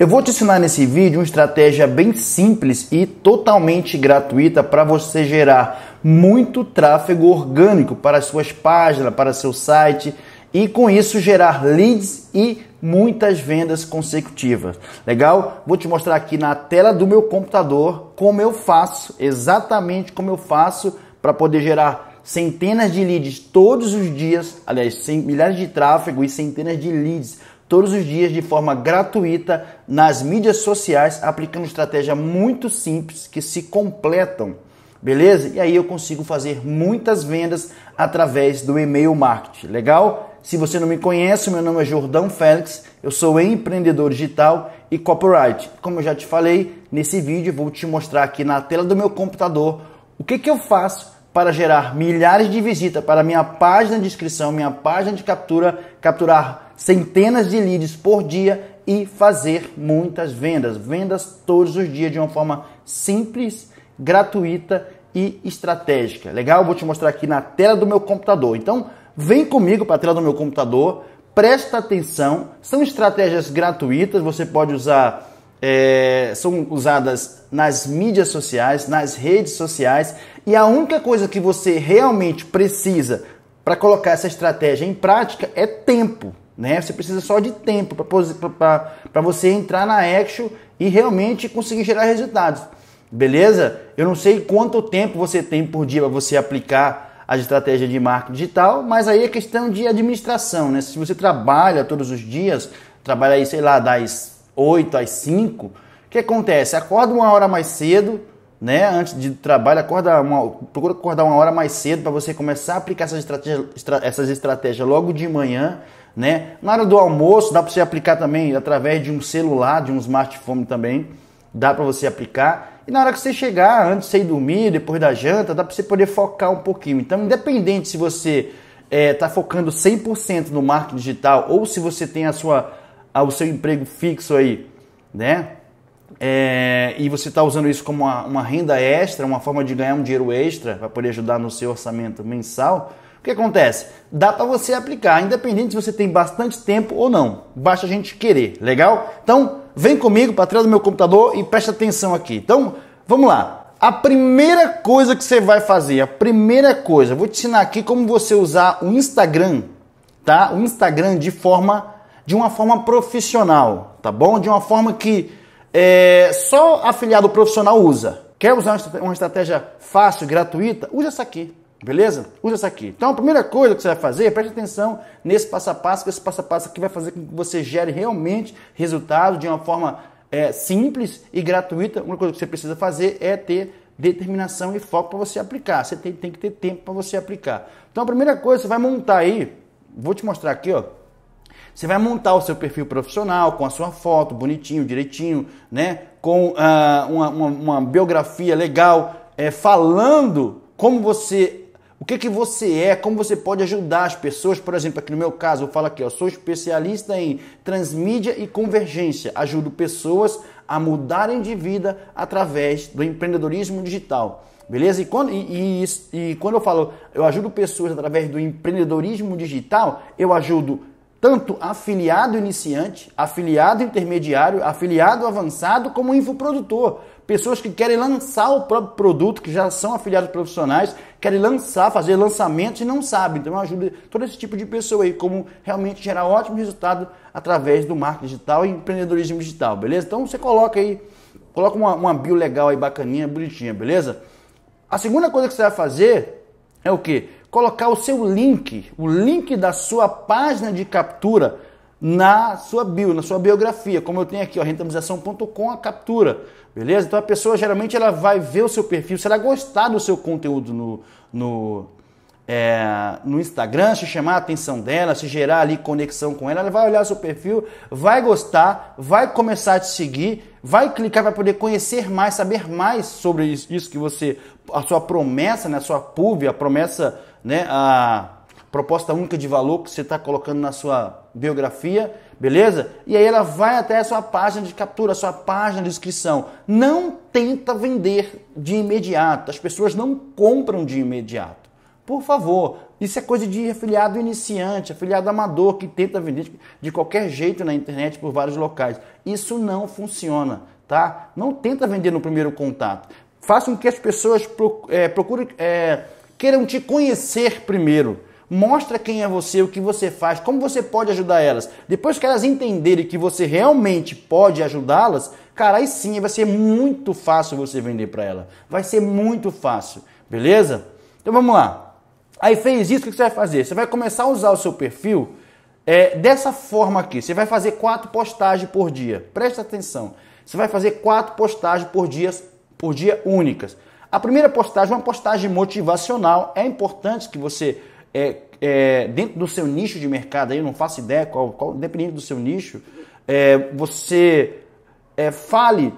Eu vou te ensinar nesse vídeo uma estratégia bem simples e totalmente gratuita para você gerar muito tráfego orgânico para suas páginas, para seu site e com isso gerar leads e muitas vendas consecutivas. Legal? Vou te mostrar aqui na tela do meu computador como eu faço, exatamente como eu faço para poder gerar centenas de leads todos os dias, aliás, milhares de tráfego e centenas de leads todos os dias de forma gratuita nas mídias sociais, aplicando estratégia muito simples que se completam, beleza? E aí eu consigo fazer muitas vendas através do e-mail marketing, legal? Se você não me conhece, meu nome é Jordão Félix, eu sou empreendedor digital e copyright. Como eu já te falei, nesse vídeo vou te mostrar aqui na tela do meu computador o que, que eu faço para gerar milhares de visitas para minha página de inscrição, minha página de captura, capturar centenas de leads por dia e fazer muitas vendas. Vendas todos os dias de uma forma simples, gratuita e estratégica. Legal? Vou te mostrar aqui na tela do meu computador. Então, vem comigo para a tela do meu computador, presta atenção. São estratégias gratuitas, você pode usar é, são usadas nas mídias sociais, nas redes sociais, e a única coisa que você realmente precisa para colocar essa estratégia em prática é tempo. Né? Você precisa só de tempo para você entrar na action e realmente conseguir gerar resultados. Beleza? Eu não sei quanto tempo você tem por dia para você aplicar a estratégia de marketing digital, mas aí é questão de administração, né? Se você trabalha todos os dias, trabalha aí, sei lá, das 8 às 5, o que acontece? Acorda uma hora mais cedo, né? Antes de trabalho, acorda uma, procura acordar uma hora mais cedo para você começar a aplicar essas estratégias, essas estratégias logo de manhã, né? Na hora do almoço, dá para você aplicar também através de um celular, de um smartphone também, dá para você aplicar. E na hora que você chegar, antes de você dormir, depois da janta, dá para você poder focar um pouquinho. Então, independente se você está eh, é, focando 100% no marketing digital ou se você tem a sua ao seu emprego fixo aí, né? É, e você está usando isso como uma, uma, renda extra, uma forma de ganhar um dinheiro extra para poder ajudar no seu orçamento mensal, o que acontece? Dá para você aplicar, independente se você tem bastante tempo ou não. Basta a gente querer, legal? Então, vem comigo para trás do meu computador e presta atenção aqui. Então, vamos lá. A primeira coisa que você vai fazer, a primeira coisa, vou te ensinar aqui como você usar o Instagram, tá? O Instagram de forma de uma forma profissional, tá bom? De uma forma que é, só afiliado profissional usa. Quer usar uma estratégia fácil, gratuita? Usa essa aqui, beleza? Usa essa aqui. Então a primeira coisa que você vai fazer, preste atenção nesse passo a passo, que esse passo a passo aqui vai fazer com que você gere realmente resultado de uma forma é, simples e gratuita. Uma coisa que você precisa fazer é ter determinação e foco para você aplicar. Você tem, tem que ter tempo para você aplicar. Então a primeira coisa, você vai montar aí, vou te mostrar aqui, ó você vai montar o seu perfil profissional com a sua foto bonitinho, direitinho, né? Com ah, uma, uma, uma, biografia legal, é, falando como você, o que, que você é, como você pode ajudar as pessoas. Por exemplo, aqui no meu caso, eu falo aqui, eu sou especialista em transmídia e convergência. Ajudo pessoas a mudarem de vida através do empreendedorismo digital. Beleza? E quando, e, e, e quando eu falo eu ajudo pessoas através do empreendedorismo digital, eu ajudo tanto afiliado iniciante, afiliado intermediário, afiliado avançado, como infoprodutor. Pessoas que querem lançar o próprio produto, que já são afiliados profissionais, querem lançar, fazer lançamentos e não sabem. Então ajuda todo esse tipo de pessoa aí, como realmente gerar ótimo resultado através do marketing digital e empreendedorismo digital, beleza? Então você coloca aí, coloca uma, uma bio legal aí, bacaninha, bonitinha, beleza? A segunda coisa que você vai fazer é o quê? colocar o seu link, o link da sua página de captura na sua bio, na sua biografia, como eu tenho aqui, ó, rentabilização.com, a captura, beleza? Então a pessoa geralmente ela vai ver o seu perfil, se ela gostar do seu conteúdo no, no, é, no Instagram, se chamar a atenção dela, se gerar ali conexão com ela, ela vai olhar o seu perfil, vai gostar, vai começar a te seguir, vai clicar para poder conhecer mais, saber mais sobre isso, isso que você, a sua promessa, né, a sua PUB, a promessa né, a proposta única de valor que você está colocando na sua biografia, beleza? E aí ela vai até a sua página de captura, a sua página de inscrição. Não tenta vender de imediato. As pessoas não compram de imediato. Por favor, isso é coisa de afiliado iniciante, afiliado amador que tenta vender de qualquer jeito na internet por vários locais. Isso não funciona, tá? Não tenta vender no primeiro contato. Faça com que as pessoas eh, procurem. É, eh, queiram te conhecer primeiro. Mostra quem é você, o que você faz, como você pode ajudar elas. Depois que elas entenderem que você realmente pode ajudá-las, cara, aí sim vai ser muito fácil você vender para ela. Vai ser muito fácil, beleza? Então vamos lá. Aí fez isso, o que você vai fazer? Você vai começar a usar o seu perfil é, dessa forma aqui. Você vai fazer quatro postagens por dia. Presta atenção. Você vai fazer quatro postagens por dia, por dia únicas. A primeira postagem, uma postagem motivacional, é importante que você, é, é, dentro do seu nicho de mercado, aí eu não faço ideia qual, qual dependendo do seu nicho, é, você é, fale,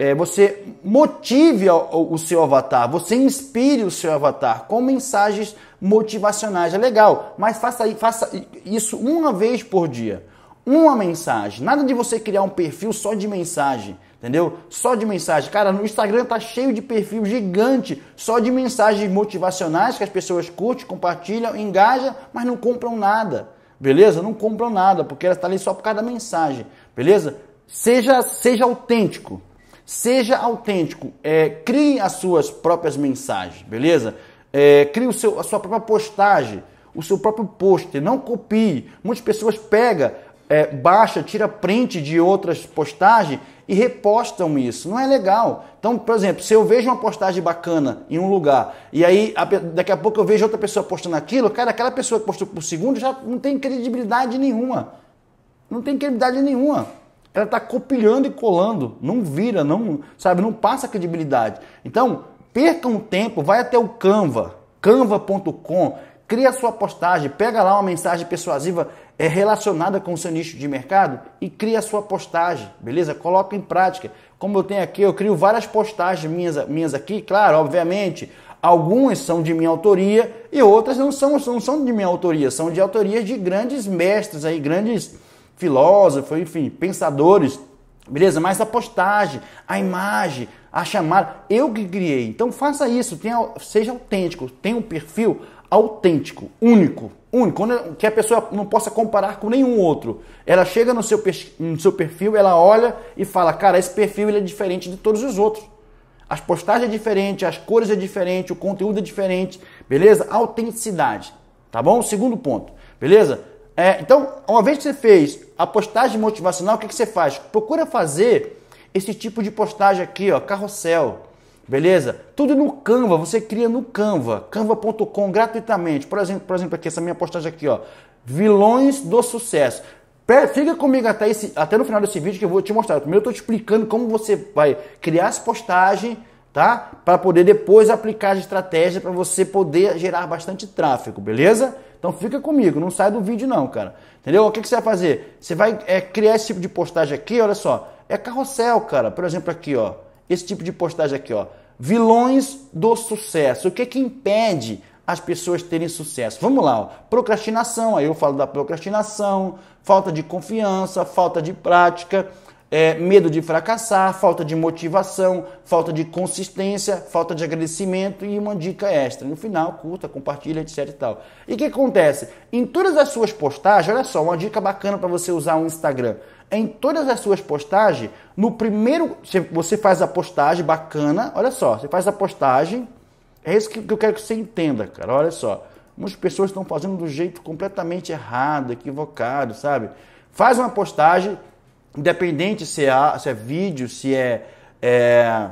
é, você motive o, o seu avatar, você inspire o seu avatar com mensagens motivacionais. É legal, mas faça, faça isso uma vez por dia. Uma mensagem. Nada de você criar um perfil só de mensagem entendeu? Só de mensagem. Cara, no Instagram tá cheio de perfil gigante, só de mensagens motivacionais que as pessoas curtem, compartilham, engajam, mas não compram nada. Beleza? Não compram nada, porque ela está ali só por causa da mensagem. Beleza? Seja, seja autêntico. Seja autêntico. É, crie as suas próprias mensagens, beleza? É, crie o seu, a sua própria postagem, o seu próprio post. Não copie. Muitas pessoas pegam é, baixa, tira print de outras postagens e repostam isso. Não é legal. Então, por exemplo, se eu vejo uma postagem bacana em um lugar e aí a, daqui a pouco eu vejo outra pessoa postando aquilo, cara, aquela pessoa que postou por segundo já não tem credibilidade nenhuma. Não tem credibilidade nenhuma. Ela está copilhando e colando, não vira, não sabe, não passa credibilidade. Então, perca um tempo, vai até o Canva, canva.com cria sua postagem, pega lá uma mensagem persuasiva é relacionada com o seu nicho de mercado e cria sua postagem, beleza? Coloca em prática. Como eu tenho aqui, eu crio várias postagens minhas, minhas aqui, claro, obviamente, algumas são de minha autoria e outras não são, não são de minha autoria, são de autorias de grandes mestres aí, grandes filósofos, enfim, pensadores, beleza? Mas a postagem, a imagem, a chamada, eu que criei. Então faça isso, tenha, seja autêntico, tenha um perfil autêntico, único, único, é- que a pessoa não possa comparar com nenhum outro. Ela chega no seu, no seu perfil, ela olha e fala, cara, esse perfil ele é diferente de todos os outros. As postagens é diferente, as cores é diferente, o conteúdo é diferente, beleza? Autenticidade, tá bom? Segundo ponto, beleza? É, então, uma vez que você fez a postagem motivacional, o que, que você faz? Procura fazer esse tipo de postagem aqui, ó, carrossel Beleza? Tudo no Canva, você cria no Canva, canva.com gratuitamente. Por exemplo, por exemplo, aqui essa minha postagem aqui, ó, vilões do sucesso. Fica comigo até, esse, até no final desse vídeo que eu vou te mostrar. Primeiro eu estou te explicando como você vai criar as postagens, tá? Para poder depois aplicar a estratégia para você poder gerar bastante tráfego, beleza? Então fica comigo, não sai do vídeo não, cara. Entendeu? O que, que você vai fazer? Você vai é, criar esse tipo de postagem aqui, olha só. É carrossel, cara. Por exemplo, aqui, ó esse tipo de postagem aqui, ó. Vilões do sucesso. O que é que impede as pessoas terem sucesso? Vamos lá, ó. procrastinação. Aí eu falo da procrastinação, falta de confiança, falta de prática, é, medo de fracassar, falta de motivação, falta de consistência, falta de agradecimento e uma dica extra. No final, curta, compartilha, etc e tal. E o que acontece? Em todas as suas postagens, olha só, uma dica bacana para você usar o Instagram em todas as suas postagens, no primeiro. Você faz a postagem bacana, olha só, você faz a postagem. É isso que eu quero que você entenda, cara. Olha só. Muitas pessoas estão fazendo do jeito completamente errado, equivocado, sabe? Faz uma postagem, independente se é, se é vídeo, se é, é,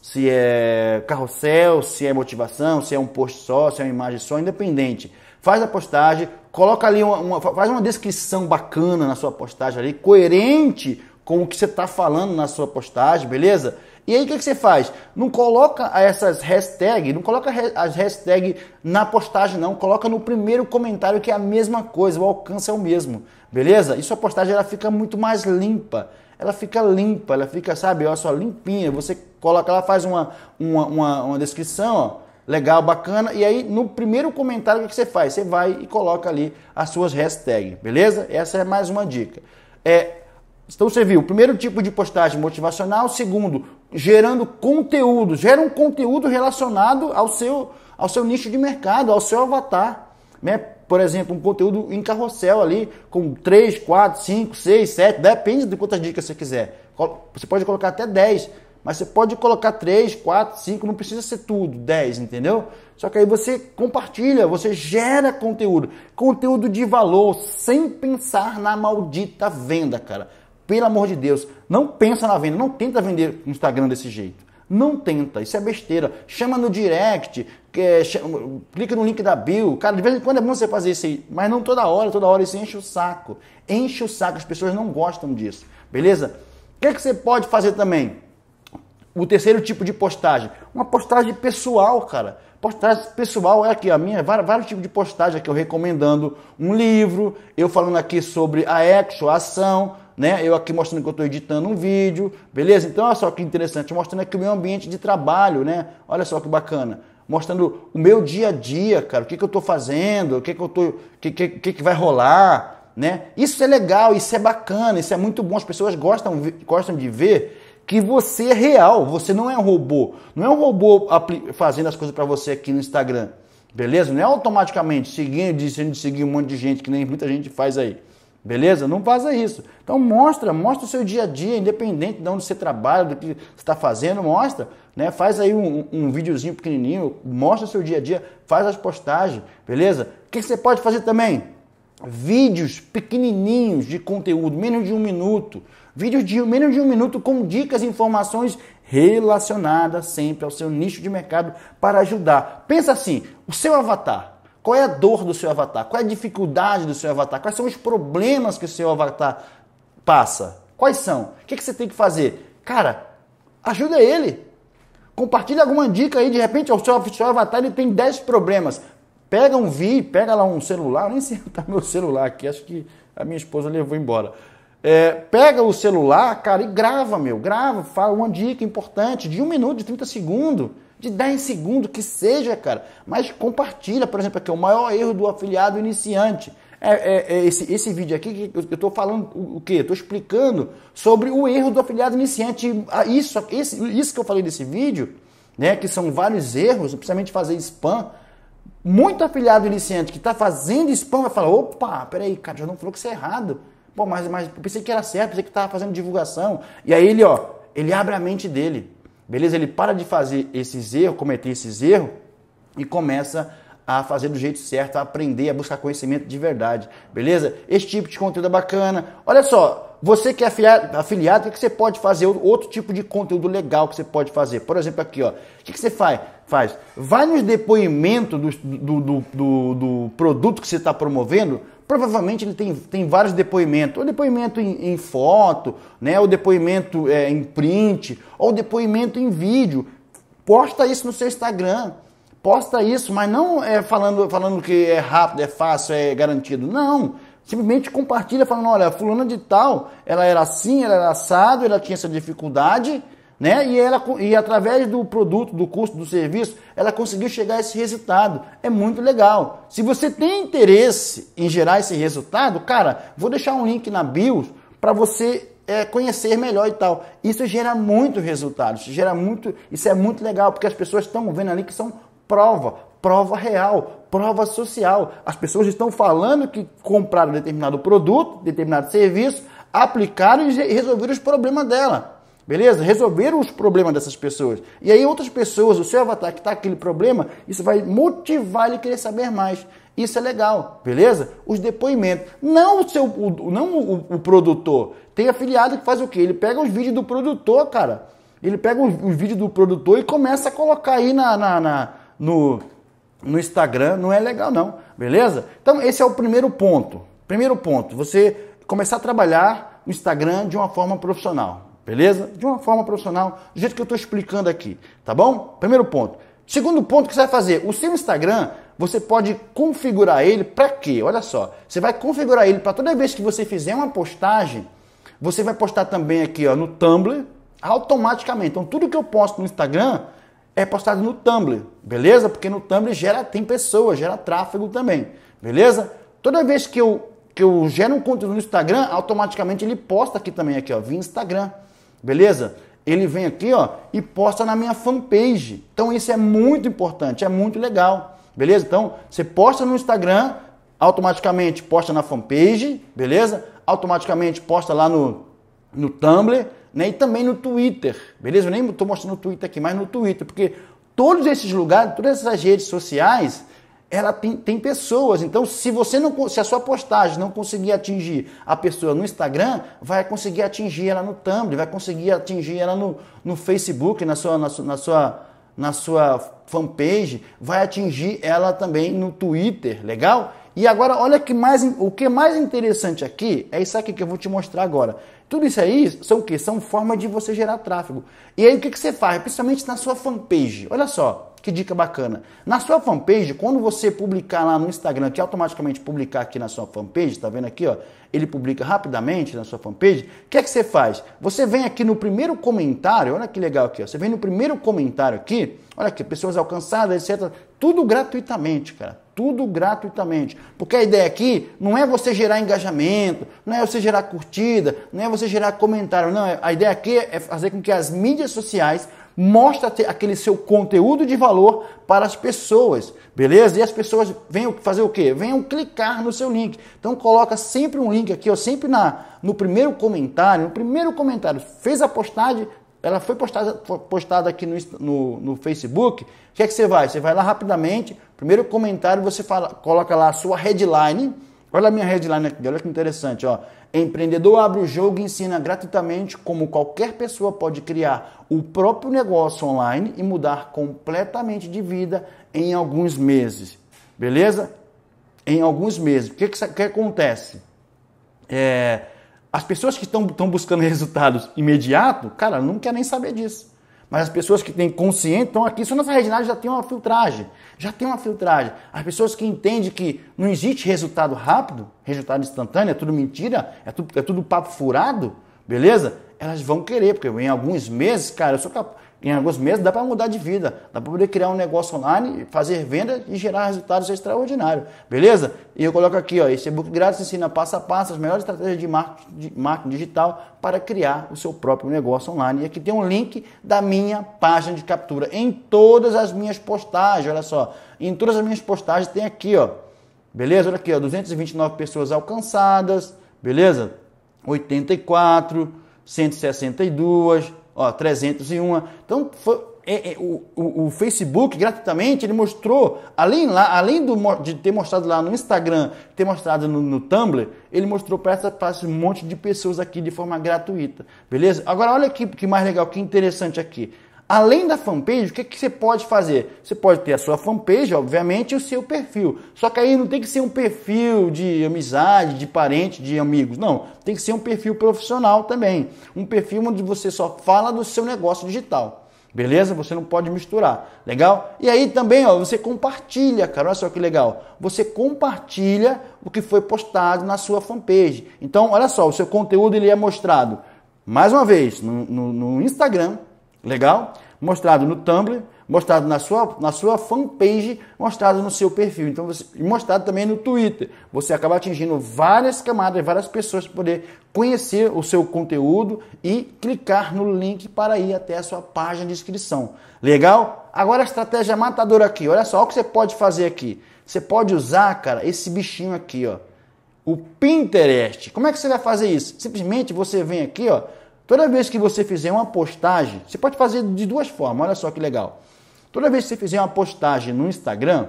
se é carrossel, se é motivação, se é um post só, se é uma imagem só, independente. Faz a postagem, coloca ali uma, uma, faz uma descrição bacana na sua postagem ali, coerente com o que você está falando na sua postagem, beleza? E aí o que, que, você faz? Não coloca essas hashtags, não coloca as hashtags na postagem não, coloca no primeiro comentário que é a mesma coisa, o alcance é o mesmo, beleza? E sua postagem ela fica muito mais limpa, ela fica limpa, ela fica, sabe, olha só, limpinha, você coloca, ela faz uma, uma, uma, uma descrição, ó, Legal, bacana. E aí, no primeiro comentário, o que você faz? Você vai e coloca ali as suas hashtags, beleza? Essa é mais uma dica. É, então você viu, o primeiro tipo de postagem motivacional, segundo, gerando conteúdo, gera um conteúdo relacionado ao seu, ao seu nicho de mercado, ao seu avatar. Né? Por exemplo, um conteúdo em carrossel ali, com 3, 4, 5, 6, 7, depende de quantas dicas você quiser. Você pode colocar até 10 mas você pode colocar 3, 4, 5, não precisa ser tudo, 10, entendeu? Só que aí você compartilha, você gera conteúdo. Conteúdo de valor, sem pensar na maldita venda, cara. Pelo amor de Deus, não pensa na venda, não tenta vender no Instagram desse jeito. Não tenta, isso é besteira. Chama no direct, eh, chama, clica no link da bio. Cara, de vez em quando é bom você fazer isso aí, mas não toda hora, toda hora isso enche o saco. Enche o saco, as pessoas não gostam disso, beleza? O que, é que você pode fazer também? O terceiro tipo de postagem, uma postagem pessoal, cara. Postagem pessoal é aqui a minha, vários, vários tipos de postagem aqui eu recomendando um livro, eu falando aqui sobre a action, a ação, né? Eu aqui mostrando que eu estou editando um vídeo, beleza? Então olha só que interessante, mostrando aqui o meu ambiente de trabalho, né? Olha só que bacana mostrando o meu dia a dia, cara, o que, que eu estou fazendo, o que, que eu tô, o que, que, que, vai rolar, né? Isso é legal, isso é bacana, isso é muito bom. As pessoas gostam, gostam de ver que você é real, você não é um robô. Não é um robô fazendo as coisas para você aqui no Instagram. Beleza? Não é automaticamente seguindo, dizendo seguir um monte de gente que nem muita gente faz aí. Beleza? Não faça isso. Então mostra, mostra o seu dia a dia, independente de onde você trabalha, do que você está fazendo, mostra. Né? Faz aí um, um videozinho pequenininho, mostra o seu dia a dia, faz as postagens, beleza? O que você pode fazer também? Vídeos pequenininhos de conteúdo, menos de um minuto. Vídeos de menos de um minuto com dicas e informações relacionadas sempre ao seu nicho de mercado para ajudar. Pensa assim, o seu avatar, qual é a dor do seu avatar? Qual é a dificuldade do seu avatar? Quais são os problemas que o seu avatar passa? Quais são? O que, você tem que fazer? Cara, ajuda ele. Compartilha alguma dica aí. De repente, o seu, seu avatar ele tem 10 problemas. Pega um vídeo, pega lá um celular. Eu nem sei onde está meu celular aqui. Acho que a minha esposa levou embora. É, pega o celular, cara, e grava, meu. Grava, fala uma dica importante de um minuto, de 30 segundos, de 10 segundos, que seja, cara. Mas compartilha, por exemplo, aqui, o maior erro do afiliado iniciante. É, é, é, esse, esse vídeo aqui que eu estou falando o que? Estou explicando sobre o erro do afiliado iniciante. Ah, isso, esse, isso que eu falei nesse vídeo, né? Que são vários erros, principalmente fazer spam. Muito afiliado iniciante que está fazendo spam vai falar: opa, peraí, cara, já não falou que isso é errado. Pô, mas, mas eu pensei que era certo, pensei que estava fazendo divulgação. E aí ele, ó, ele abre a mente dele. Beleza? Ele para de fazer esses erros, cometer esses erros e começa a fazer do jeito certo, a aprender, a buscar conhecimento de verdade. Beleza? Esse tipo de conteúdo é bacana. Olha só, você que é afiliado, afiliado o que você pode fazer? Outro tipo de conteúdo legal que você pode fazer. Por exemplo, aqui, ó. O que você faz? faz? Vai nos depoimentos do, do, do, do, do produto que você está promovendo provavelmente ele tem, tem vários depoimentos, ou depoimento em, em foto, né, ou depoimento é, em print, ou depoimento em vídeo. Posta isso no seu Instagram. Posta isso, mas não é falando, falando que é rápido, é fácil, é garantido. Não. Simplesmente compartilha falando, olha, fulana de tal, ela era assim, ela era assado, ela tinha essa dificuldade, né? E, ela, e através do produto, do custo, do serviço, ela conseguiu chegar a esse resultado. É muito legal. Se você tem interesse em gerar esse resultado, cara, vou deixar um link na bios para você é, conhecer melhor e tal. Isso gera muito resultado, isso gera muito, isso é muito legal, porque as pessoas estão vendo ali que são prova, prova real, prova social. As pessoas estão falando que compraram determinado produto, determinado serviço, aplicaram e resolveram os problemas dela. Beleza? resolveram os problemas dessas pessoas. E aí outras pessoas, o seu avatar que está aquele problema, isso vai motivar ele a querer saber mais. Isso é legal, beleza? Os depoimentos. Não o seu, o, não o, o, produtor. Tem afiliado que faz o quê? Ele pega os vídeos do produtor, cara. Ele pega os, os vídeos do produtor e começa a colocar aí na, na, na no, no Instagram. Não é legal, não, beleza? Então, esse é o primeiro ponto. Primeiro ponto, você começar a trabalhar o Instagram de uma forma profissional beleza? De uma forma profissional, do jeito que eu estou explicando aqui, tá bom? Primeiro ponto. Segundo ponto que você vai fazer, o seu Instagram, você pode configurar ele para quê? Olha só, você vai configurar ele para toda vez que você fizer uma postagem, você vai postar também aqui ó, no Tumblr, automaticamente. Então tudo que eu posto no Instagram é postado no Tumblr, beleza? Porque no Tumblr gera, tem pessoas, gera tráfego também, beleza? Toda vez que eu, que eu gero um conteúdo no Instagram, automaticamente ele posta aqui também, aqui ó, via Instagram beleza? Ele vem aqui, ó, e posta na minha fanpage. Então isso é muito importante, é muito legal, beleza? Então você posta no Instagram, automaticamente posta na fanpage, beleza? Automaticamente posta lá no, no Tumblr, né? E também no Twitter, beleza? Eu nem estou mostrando o Twitter aqui, mas no Twitter, porque todos esses lugares, todas essas redes sociais, ela tem, tem pessoas. Então, se você não se a sua postagem não conseguir atingir a pessoa no Instagram, vai conseguir atingir ela no Tumblr, vai conseguir atingir ela no, no Facebook, na sua, na sua, na sua na sua fanpage, vai atingir ela também no Twitter, legal? E agora olha que mais o que é mais interessante aqui é isso aqui que eu vou te mostrar agora. Tudo isso aí são o que? São formas de você gerar tráfego. E aí o que, que você faz? Principalmente na sua fanpage. Olha só. Que dica bacana. Na sua fanpage, quando você publicar lá no Instagram, que automaticamente publicar aqui na sua fanpage, tá vendo aqui, ó? Ele publica rapidamente na sua fanpage. O que é que você faz? Você vem aqui no primeiro comentário, olha que legal aqui, ó. Você vem no primeiro comentário aqui, olha aqui, pessoas alcançadas, etc. Tudo gratuitamente, cara tudo gratuitamente. Porque a ideia aqui não é você gerar engajamento, não é você gerar curtida, não é você gerar comentário, não. A ideia aqui é fazer com que as mídias sociais mostra aquele seu conteúdo de valor para as pessoas, beleza? E as pessoas venham fazer o quê? Venham clicar no seu link. Então coloca sempre um link aqui, ó, sempre na no primeiro comentário, no primeiro comentário, fez a postagem, ela foi postada, postada aqui no, no, no Facebook, o que é que você vai? Você vai lá rapidamente, primeiro comentário, você fala, coloca lá a sua headline, Olha a minha headline aqui, olha que interessante, ó. Empreendedor abre o jogo e ensina gratuitamente como qualquer pessoa pode criar o próprio negócio online e mudar completamente de vida em alguns meses. Beleza? Em alguns meses. O que, que, que acontece? É, as pessoas que estão buscando resultados imediato, cara, não quer nem saber disso. Mas as pessoas que têm consciente estão aqui, só nessa regionalidade já tem uma filtragem. Já tem uma filtragem. As pessoas que entendem que não existe resultado rápido, resultado instantâneo, é tudo mentira, é tudo, é tudo papo furado, beleza? Elas vão querer, porque em alguns meses, cara, eu sou capaz. Em alguns meses dá para mudar de vida, dá para poder criar um negócio online, fazer venda e gerar resultados extraordinários. Beleza? E eu coloco aqui, ó, esse e-book grátis ensina passo a passo as melhores estratégias de marketing, de marketing digital para criar o seu próprio negócio online. E aqui tem um link da minha página de captura em todas as minhas postagens, olha só. Em todas as minhas postagens tem aqui, ó. Beleza? Olha aqui, ó, 229 pessoas alcançadas, beleza? 84, 162 ó, 301. Então, foi, é, é, o, o, o, Facebook, gratuitamente, ele mostrou, além, lá, além do, de ter mostrado lá no Instagram, ter mostrado no, no Tumblr, ele mostrou para essa pra esse monte de pessoas aqui de forma gratuita, beleza? Agora, olha que, que mais legal, que interessante aqui. Além da fanpage, o que, é que você pode fazer? Você pode ter a sua fanpage, obviamente, e o seu perfil. Só que aí não tem que ser um perfil de amizade, de parente, de amigos. Não, tem que ser um perfil profissional também. Um perfil onde você só fala do seu negócio digital. Beleza? Você não pode misturar. Legal? E aí também, ó, você compartilha, cara. Olha só que legal. Você compartilha o que foi postado na sua fanpage. Então, olha só, o seu conteúdo ele é mostrado, mais uma vez, no, no, no Instagram, Legal? Mostrado no Tumblr, mostrado na sua, na sua fanpage, mostrado no seu perfil. Então, você, mostrado também no Twitter. Você acaba atingindo várias camadas, várias pessoas para poder conhecer o seu conteúdo e clicar no link para ir até a sua página de inscrição. Legal? Agora a estratégia matadora aqui. Olha só, o que você pode fazer aqui. Você pode usar, cara, esse bichinho aqui, ó. O Pinterest. Como é que você vai fazer isso? Simplesmente você vem aqui, ó Toda vez que você fizer uma postagem, você pode fazer de duas formas, olha só que legal. Toda vez que você fizer uma postagem no Instagram,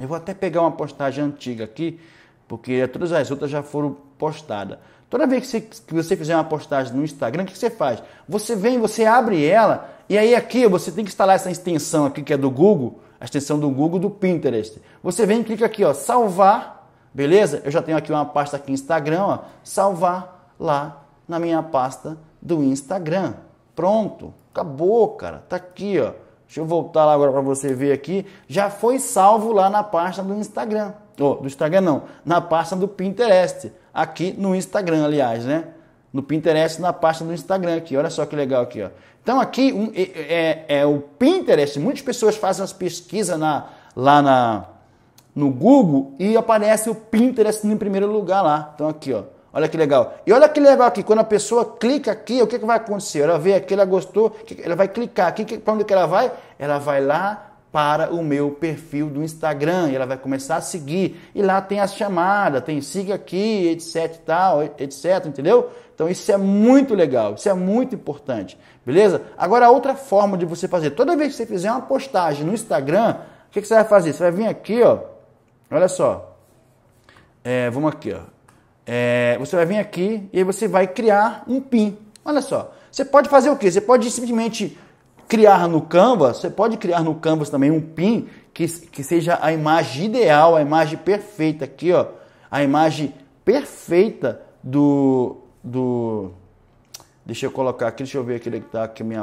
eu vou até pegar uma postagem antiga aqui, porque todas as outras já foram postadas. Toda vez que você, que você fizer uma postagem no Instagram, o que você faz? Você vem, você abre ela, e aí aqui você tem que instalar essa extensão aqui que é do Google, a extensão do Google do Pinterest. Você vem e clica aqui, ó, salvar, beleza? Eu já tenho aqui uma pasta aqui Instagram, ó, salvar lá na minha pasta do Instagram. Pronto, acabou, cara. Tá aqui, ó. Deixa eu voltar lá agora para você ver aqui. Já foi salvo lá na pasta do Instagram. Oh, do Instagram não, na pasta do Pinterest. Aqui no Instagram, aliás, né? No Pinterest, na pasta do Instagram aqui. Olha só que legal aqui, ó. Então aqui um, é, é, é, o Pinterest. Muitas pessoas fazem as pesquisas na, lá na, no Google e aparece o Pinterest em primeiro lugar lá. Então aqui, ó. Olha que legal. E olha que legal aqui, quando a pessoa clica aqui, o que, que vai acontecer? Ela vê aqui, ela gostou, ela vai clicar aqui, para onde que ela vai? Ela vai lá para o meu perfil do Instagram, e ela vai começar a seguir. E lá tem as chamadas, tem siga aqui, etc tal, etc, entendeu? Então isso é muito legal, isso é muito importante, beleza? Agora outra forma de você fazer, toda vez que você fizer uma postagem no Instagram, o que, que você vai fazer? Você vai vir aqui, ó, olha só, é, vamos aqui, ó, é, você vai vir aqui e aí você vai criar um PIN. Olha só, você pode fazer o quê? Você pode simplesmente criar no Canva, você pode criar no Canvas também um PIN que, que seja a imagem ideal, a imagem perfeita aqui, ó, a imagem perfeita do, do Deixa eu colocar aqui, deixa eu ver aquele é que tá aqui, minha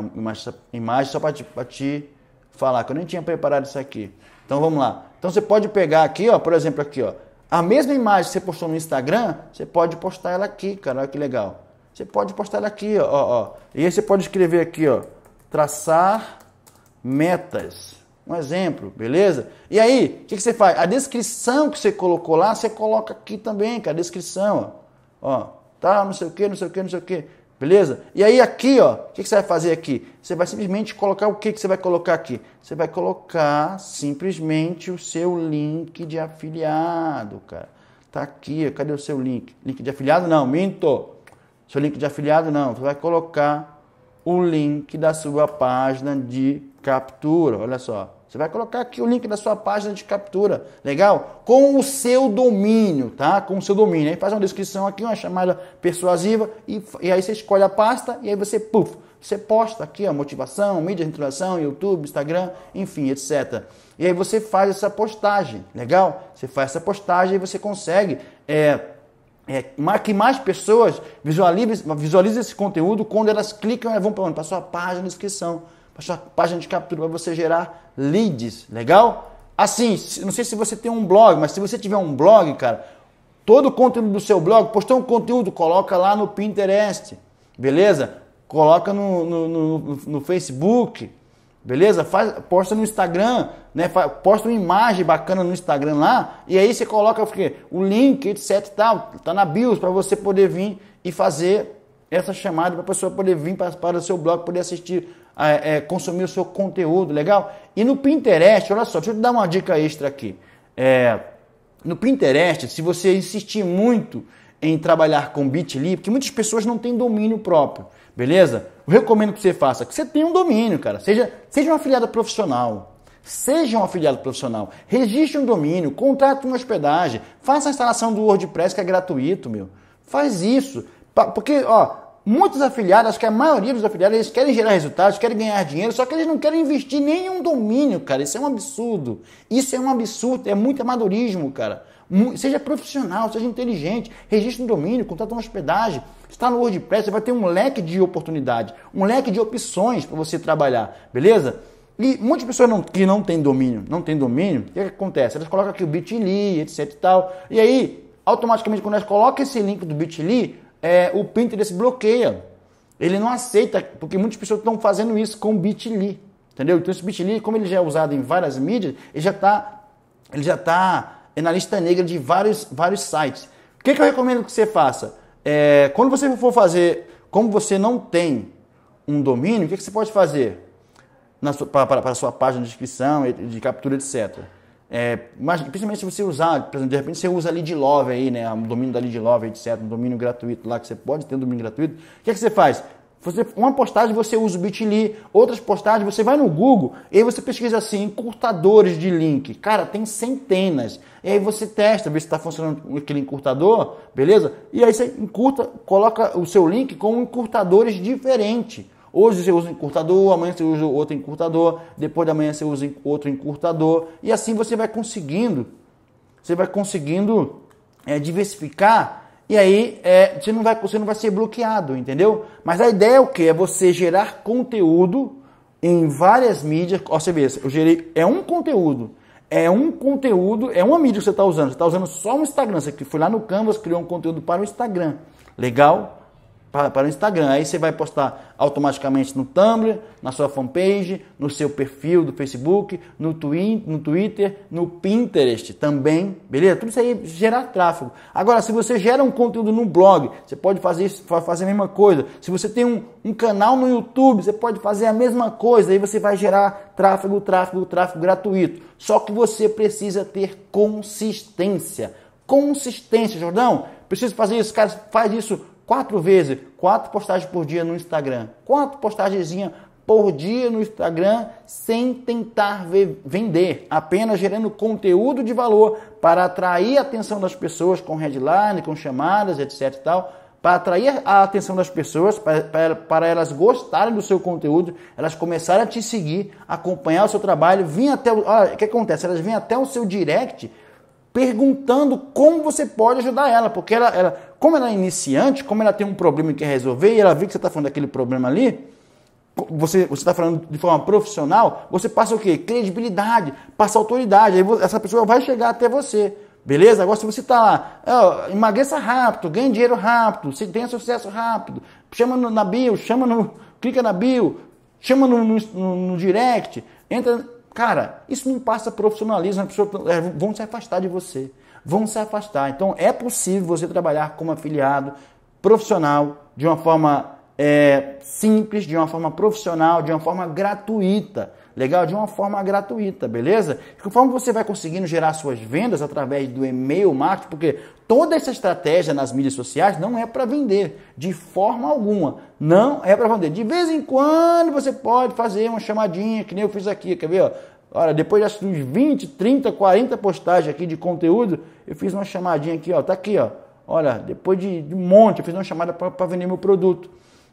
imagem, só para te, pra te falar, que eu nem tinha preparado isso aqui. Então vamos lá. Então você pode pegar aqui, ó, por exemplo, aqui, ó. A mesma imagem que você postou no Instagram, você pode postar ela aqui, cara. Olha que legal. Você pode postar ela aqui, ó, ó. E aí você pode escrever aqui, ó. Traçar metas. Um exemplo, beleza? E aí, o que, que, você faz? A descrição que você colocou lá, você coloca aqui também, cara. A descrição, ó. ó tá, não sei o que, não sei o que, não sei o que. Beleza? E aí aqui, ó, o que, que, você vai fazer aqui? Você vai simplesmente colocar o que, que você vai colocar aqui? Você vai colocar simplesmente o seu link de afiliado, cara. Tá aqui, cadê o seu link? Link de afiliado? Não, minto. Seu link de afiliado não. Você vai colocar o link da sua página de captura. Olha só. Você vai colocar aqui o link da sua página de captura, legal? Com o seu domínio, tá? Com o seu domínio. Aí faz uma descrição aqui, uma chamada persuasiva, e, e aí você escolhe a pasta e aí você, puf, você posta aqui a motivação, mídia de introdução, YouTube, Instagram, enfim, etc. E aí você faz essa postagem, legal? Você faz essa postagem e você consegue. É, é, que mais pessoas visualizem, visualizem esse conteúdo quando elas clicam e vão para a sua página de inscrição uma página de captura para você gerar leads, legal? Assim, não sei se você tem um blog, mas se você tiver um blog, cara, todo o conteúdo do seu blog, postou um conteúdo, coloca lá no Pinterest, beleza? Coloca no, no, no, no Facebook, beleza? Faz, posta no Instagram, né? posta uma imagem bacana no Instagram lá, e aí você coloca o, quê? o link, etc. Tal, tá na bios para você poder vir e fazer essa chamada para a pessoa poder vir para, para o seu blog, poder assistir é, é, consumir o seu conteúdo, legal? E no Pinterest, olha só, deixa eu te dar uma dica extra aqui. É, no Pinterest, se você insistir muito em trabalhar com Bitly, porque muitas pessoas não têm domínio próprio, beleza? Eu recomendo que você faça, que você tenha um domínio, cara. Seja, seja um afiliado profissional, Seja um afiliado profissional, registre um domínio, contrate uma hospedagem, faça a instalação do WordPress que é gratuito, meu. Faz isso. Porque, ó, Muitos afiliados, acho que a maioria dos afiliados, eles querem gerar resultados, querem ganhar dinheiro, só que eles não querem investir nenhum domínio, cara. Isso é um absurdo. Isso é um absurdo, é muito amadorismo, cara. Seja profissional, seja inteligente, registre um domínio, contrata uma hospedagem, está no WordPress, você vai ter um leque de oportunidade, um leque de opções para você trabalhar, beleza? E muitas pessoas não, que não têm domínio, não têm domínio, o que, é que acontece? Elas colocam aqui o Bitly, etc e tal. E aí, automaticamente, quando elas colocam esse link do Bitly, é, o Pinterest bloqueia. Ele não aceita, porque muitas pessoas estão fazendo isso com o Bitly. Entendeu? Então esse Bitly, como ele já é usado em várias mídias, ele já está ele já tá é na lista negra de vários, vários sites. O que, que eu recomendo que você faça? É, quando você for fazer, como você não tem um domínio, o que, que você pode fazer? Para a sua página de inscrição, de captura, etc. É, mas, principalmente se você usar, por exemplo, de repente você usa lead love aí, né? Um domínio da lead love, etc. Um domínio gratuito lá que você pode ter um domínio gratuito. O que, é que você faz? Você, uma postagem você usa o Bitly, outras postagens você vai no Google e aí você pesquisa assim, encurtadores de link. Cara, tem centenas. E aí você testa, vê se está funcionando aquele encurtador, beleza? E aí você encurta, coloca o seu link com encurtadores diferentes. Hoje você usa um encurtador, amanhã você usa outro encurtador, depois da manhã você usa outro encurtador, e assim você vai conseguindo, você vai conseguindo é, diversificar e aí é, você, não vai, você não vai ser bloqueado, entendeu? Mas a ideia é o que? É você gerar conteúdo em várias mídias. Ó, você vê, eu gerei. É um conteúdo. É um conteúdo, é uma mídia que você está usando. Você está usando só o Instagram. Você foi lá no Canvas, criou um conteúdo para o Instagram. Legal? para, o Instagram. Aí você vai postar automaticamente no Tumblr, na sua fanpage, no seu perfil do Facebook, no, twi no Twitter, no Pinterest também, beleza? Tudo isso aí gera tráfego. Agora, se você gera um conteúdo no blog, você pode fazer, isso, fazer a mesma coisa. Se você tem um, um canal no YouTube, você pode fazer a mesma coisa. Aí você vai gerar tráfego, tráfego, tráfego gratuito. Só que você precisa ter consistência. Consistência, Jordão. Preciso fazer isso, cara. Faz isso Quatro vezes, quatro postagens por dia no Instagram. Quatro postagenzinhas por dia no Instagram sem tentar vender, apenas gerando conteúdo de valor para atrair a atenção das pessoas com headline, com chamadas, etc. Tal, para atrair a atenção das pessoas, para, para, para elas gostarem do seu conteúdo, elas começarem a te seguir, acompanhar o seu trabalho, vir até o. Olha, ah, o que acontece? Elas vêm até o seu direct perguntando como você pode ajudar ela, porque ela, ela como ela é iniciante, como ela tem um problema que quer resolver e ela vê que você está falando daquele problema ali, você está falando de forma profissional, você passa o quê? Credibilidade, passa autoridade, aí essa pessoa vai chegar até você. Beleza? Agora, se você está lá, ó, emagreça rápido, ganhe dinheiro rápido, se tenha sucesso rápido, chama no, na bio, chama no, clica na bio, chama no, no, no direct, entra Cara, isso não passa profissionalismo, as pessoas é, vão se afastar de você. Vão se afastar. Então é possível você trabalhar como afiliado profissional de uma forma é, simples, de uma forma profissional, de uma forma gratuita legal? De uma forma gratuita, beleza? E conforme você vai conseguindo gerar suas vendas através do e-mail marketing, porque toda essa estratégia nas mídias sociais não é para vender, de forma alguma. Não é para vender. De vez em quando você pode fazer uma chamadinha, que nem eu fiz aqui, quer ver? Olha, depois de uns 20, 30, 40 postagens aqui de conteúdo, eu fiz uma chamadinha aqui, ó, tá aqui, ó. Olha, depois de, de um monte, eu fiz uma chamada para vender meu produto.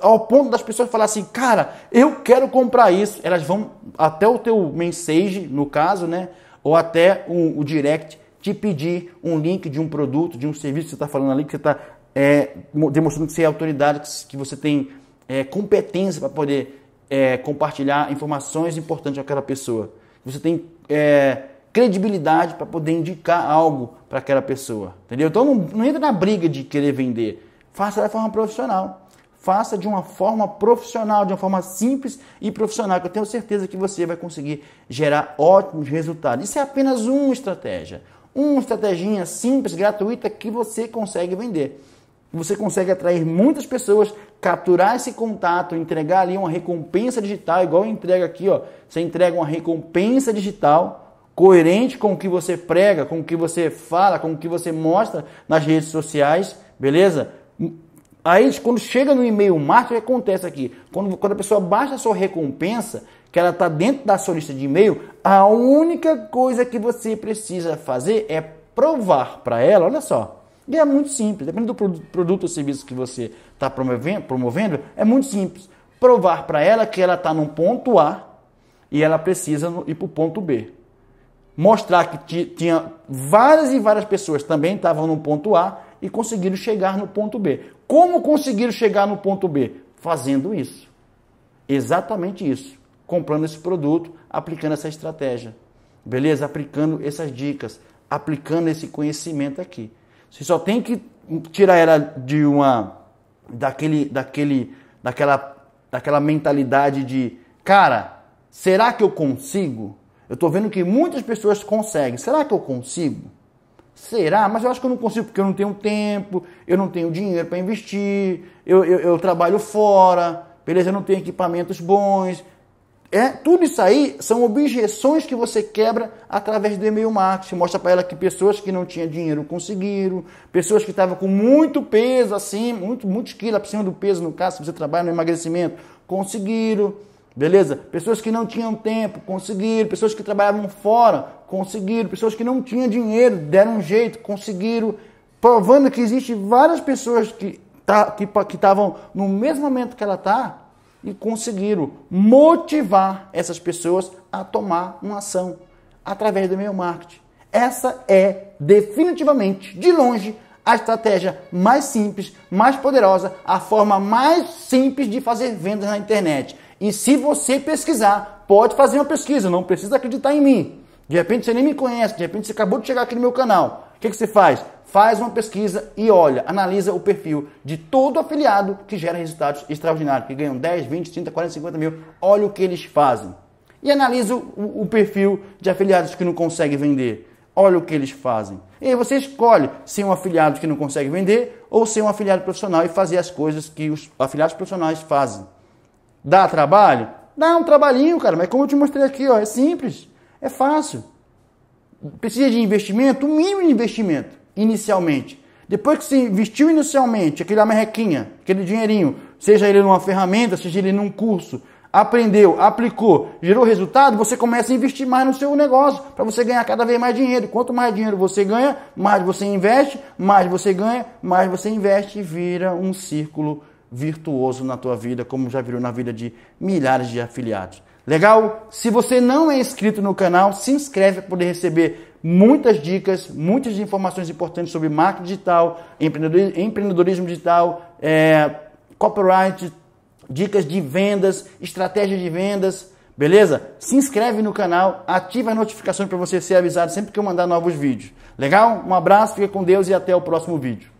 ao ponto das pessoas falarem assim, cara, eu quero comprar isso. Elas vão até o teu message, no caso, né? Ou até o, o direct te pedir um link de um produto, de um serviço que você está falando ali, que você está é, demonstrando que você é autoridade, que você tem é, competência para poder é, compartilhar informações importantes àquela pessoa. Você tem é, credibilidade para poder indicar algo para aquela pessoa. Entendeu? Então não, não entra na briga de querer vender. Faça da forma profissional faça de uma forma profissional, de uma forma simples e profissional, que eu tenho certeza que você vai conseguir gerar ótimos resultados. Isso é apenas uma estratégia, uma estratégia simples, gratuita que você consegue vender. Você consegue atrair muitas pessoas, capturar esse contato, entregar ali uma recompensa digital, igual entrega aqui, ó. Você entrega uma recompensa digital coerente com o que você prega, com o que você fala, com o que você mostra nas redes sociais, beleza? Aí, quando chega no e-mail marketing, o que acontece aqui? Quando, quando a pessoa baixa a sua recompensa, que ela está dentro da sua lista de e-mail, a única coisa que você precisa fazer é provar para ela, olha só. E é muito simples, dependendo do produto ou serviço que você está promovendo, promovendo, é muito simples. Provar para ela que ela está no ponto A e ela precisa ir para o ponto B. Mostrar que tinha várias e várias pessoas também estavam no ponto A e conseguiram chegar no ponto B. Como conseguiram chegar no ponto B? Fazendo isso. Exatamente isso. Comprando esse produto, aplicando essa estratégia. Beleza? Aplicando essas dicas, aplicando esse conhecimento aqui. Você só tem que tirar ela de uma daquele daquele daquela daquela mentalidade de, cara, será que eu consigo? Eu estou vendo que muitas pessoas conseguem. Será que eu consigo? Será? Mas eu acho que eu não consigo porque eu não tenho tempo, eu não tenho dinheiro para investir, eu, eu, eu, trabalho fora, beleza? Eu não tenho equipamentos bons. É, tudo isso aí são objeções que você quebra através do e-mail marketing. Mostra para ela que pessoas que não tinham dinheiro conseguiram, pessoas que estavam com muito peso assim, muito, muitos quilos acima do peso, no caso, se você trabalha no emagrecimento, conseguiram. Beleza? Pessoas que não tinham tempo conseguiram, pessoas que trabalhavam fora conseguiram. Pessoas que não tinham dinheiro deram um jeito, conseguiram. Provando que existe várias pessoas que tá, estavam no mesmo momento que ela está e conseguiram motivar essas pessoas a tomar uma ação através do meio marketing. Essa é definitivamente, de longe, a estratégia mais simples, mais poderosa, a forma mais simples de fazer vendas na internet. E se você pesquisar, pode fazer uma pesquisa, não precisa acreditar em mim. De repente você nem me conhece, de repente você acabou de chegar aqui no meu canal. O que, que você faz? Faz uma pesquisa e olha, analisa o perfil de todo afiliado que gera resultados extraordinários, que ganham 10, 20, 30, 40, 50 mil. Olha o que eles fazem. E analisa o, o perfil de afiliados que não conseguem vender. Olha o que eles fazem. E aí você escolhe ser um afiliado que não consegue vender ou ser um afiliado profissional e fazer as coisas que os afiliados profissionais fazem. Dá trabalho? Dá um trabalhinho, cara, mas como eu te mostrei aqui, ó, é simples. É fácil. Precisa de investimento? O mínimo de investimento, inicialmente. Depois que você investiu inicialmente, aquele merrequinha, aquele dinheirinho, seja ele numa ferramenta, seja ele num curso, aprendeu, aplicou, gerou resultado, você começa a investir mais no seu negócio para você ganhar cada vez mais dinheiro. Quanto mais dinheiro você ganha, mais você investe, mais você ganha, mais você investe e vira um círculo virtuoso na tua vida, como já virou na vida de milhares de afiliados. Legal? Se você não é inscrito no canal, se inscreve para poder receber muitas dicas, muitas informações importantes sobre marketing digital, empreendedorismo digital, é, copyright, dicas de vendas, estratégia de vendas, beleza? Se inscreve no canal, ativa as notificações para você ser avisado sempre que eu mandar novos vídeos. Legal? Um abraço, fica com Deus e até o próximo vídeo.